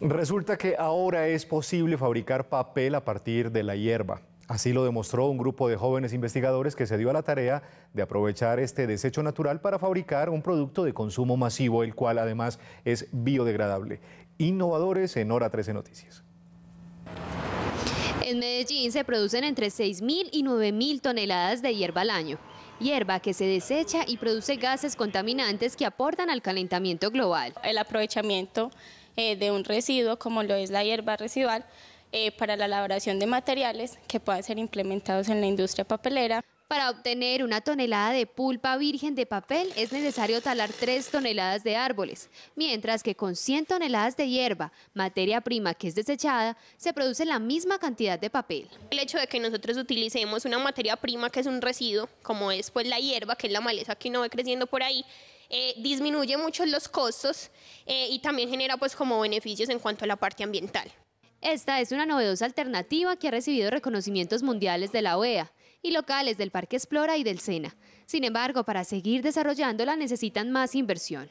Resulta que ahora es posible fabricar papel a partir de la hierba. Así lo demostró un grupo de jóvenes investigadores que se dio a la tarea de aprovechar este desecho natural para fabricar un producto de consumo masivo, el cual además es biodegradable. Innovadores en Hora 13 Noticias. En Medellín se producen entre 6.000 y 9.000 toneladas de hierba al año, hierba que se desecha y produce gases contaminantes que aportan al calentamiento global. El aprovechamiento eh, de un residuo como lo es la hierba residual eh, para la elaboración de materiales que puedan ser implementados en la industria papelera. Para obtener una tonelada de pulpa virgen de papel es necesario talar 3 toneladas de árboles, mientras que con 100 toneladas de hierba, materia prima que es desechada, se produce la misma cantidad de papel. El hecho de que nosotros utilicemos una materia prima que es un residuo, como es pues la hierba, que es la maleza que no ve creciendo por ahí, eh, disminuye mucho los costos eh, y también genera pues como beneficios en cuanto a la parte ambiental. Esta es una novedosa alternativa que ha recibido reconocimientos mundiales de la OEA y locales del Parque Explora y del SENA. Sin embargo, para seguir desarrollándola necesitan más inversión.